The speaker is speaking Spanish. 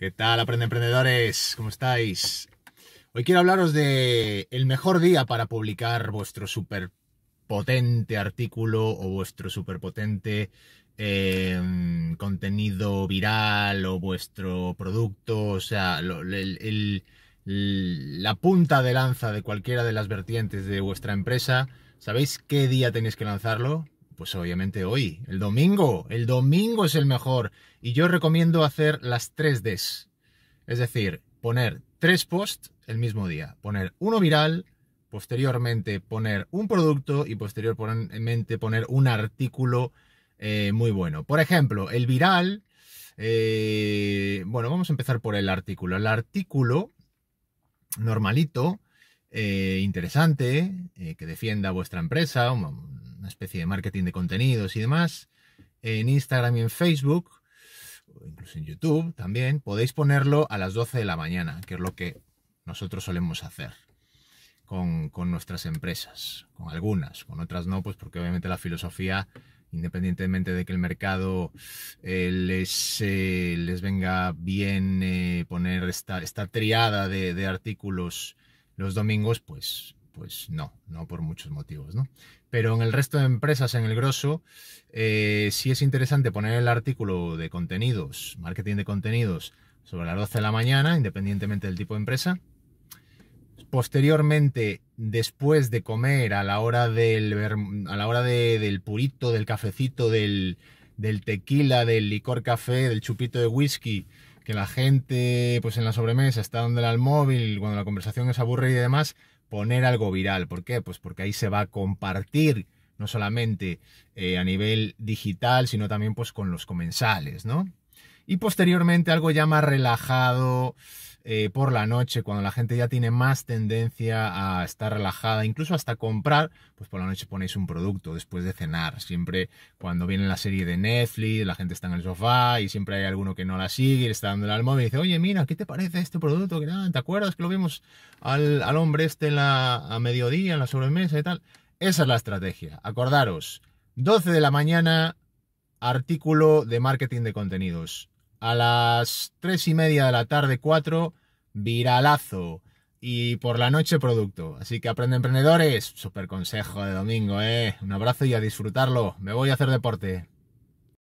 ¿Qué tal, aprende emprendedores? ¿Cómo estáis? Hoy quiero hablaros de el mejor día para publicar vuestro potente artículo o vuestro superpotente potente em, contenido viral o vuestro producto, o sea, la punta de lanza de cualquiera de las vertientes de vuestra empresa. ¿Sabéis qué día tenéis que lanzarlo? Pues obviamente hoy, el domingo, el domingo es el mejor. Y yo recomiendo hacer las 3 Ds. Es decir, poner tres posts el mismo día. Poner uno viral, posteriormente poner un producto y posteriormente poner un artículo eh, muy bueno. Por ejemplo, el viral. Eh, bueno, vamos a empezar por el artículo. El artículo normalito eh, interesante, eh, que defienda vuestra empresa, una especie de marketing de contenidos y demás, en Instagram y en Facebook, incluso en YouTube también, podéis ponerlo a las 12 de la mañana, que es lo que nosotros solemos hacer con, nuestras empresas, con algunas, con otras no, pues porque obviamente la filosofía independientemente de que el mercado eh, les, les venga bien poner esta, triada de, de artículos los domingos, pues, pues no, no por muchos motivos, Pero en el resto de empresas, en el grosso, eh, sí es interesante poner el artículo de contenidos, marketing de contenidos, sobre las 12 de la mañana, independientemente del tipo de empresa. Posteriormente, después de comer, a la hora del, a la hora del purito, del cafecito, del, del tequila, del licor café, del chupito de whisky, que la gente, pues en la sobremesa, está dándole al móvil, cuando la conversación es aburrida y demás, poner algo viral. ¿Por qué? Pues porque ahí se va a compartir, no solamente eh, a nivel digital, sino también pues con los comensales, ¿no? Y posteriormente algo ya más relajado, eh, por la noche, cuando la gente ya tiene más tendencia a estar relajada, incluso hasta comprar, pues por la noche ponéis un producto después de cenar. Siempre cuando viene la serie de Netflix, la gente está en el sofá y siempre hay alguno que no la sigue y le está dando la móvil y dice, oye, mira, ¿qué te parece este producto? ¿Te acuerdas que lo vimos al, hombre este en la, a mediodía, en la sobremesa y tal? Esa es la estrategia. Acordaros, 12 de la mañana, artículo de marketing de contenidos a las tres y media de la tarde, 4, viralazo. Y por la noche, producto. Así que aprende emprendedores. Super consejo de domingo, ¿eh? Un abrazo y a disfrutarlo. Me voy a hacer deporte.